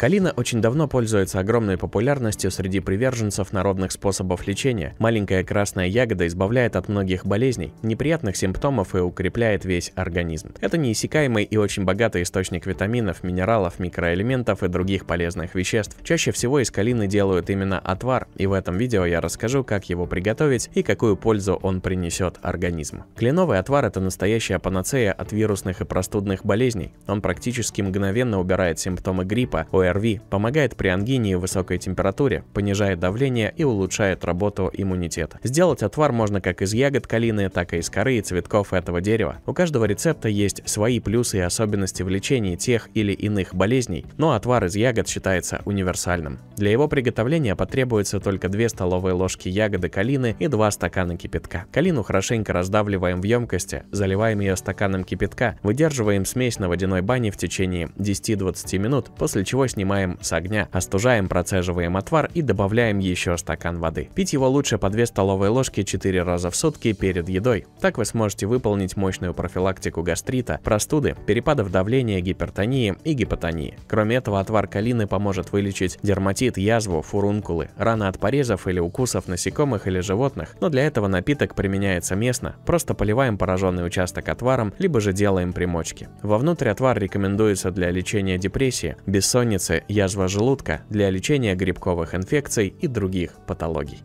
Калина очень давно пользуется огромной популярностью среди приверженцев народных способов лечения. Маленькая красная ягода избавляет от многих болезней, неприятных симптомов и укрепляет весь организм. Это неиссякаемый и очень богатый источник витаминов, минералов, микроэлементов и других полезных веществ. Чаще всего из калины делают именно отвар, и в этом видео я расскажу, как его приготовить и какую пользу он принесет организму. Кленовый отвар – это настоящая панацея от вирусных и простудных болезней. Он практически мгновенно убирает симптомы гриппа, ОРВИ помогает при ангине и высокой температуре, понижает давление и улучшает работу иммунитета. Сделать отвар можно как из ягод калины, так и из коры и цветков этого дерева. У каждого рецепта есть свои плюсы и особенности в лечении тех или иных болезней, но отвар из ягод считается универсальным. Для его приготовления потребуется только 2 столовые ложки ягоды калины и 2 стакана кипятка. Калину хорошенько раздавливаем в емкости, заливаем ее стаканом кипятка, выдерживаем смесь на водяной бане в течение 10-20 минут, после чего с снимаем с огня, остужаем, процеживаем отвар и добавляем еще стакан воды. Пить его лучше по 2 столовые ложки 4 раза в сутки перед едой. Так вы сможете выполнить мощную профилактику гастрита, простуды, перепадов давления, гипертонии и гипотонии. Кроме этого, отвар калины поможет вылечить дерматит, язву, фурункулы, раны от порезов или укусов насекомых или животных, но для этого напиток применяется местно, просто поливаем пораженный участок отваром, либо же делаем примочки. Вовнутрь отвар рекомендуется для лечения депрессии, бессонницы, больницы язва желудка для лечения грибковых инфекций и других патологий.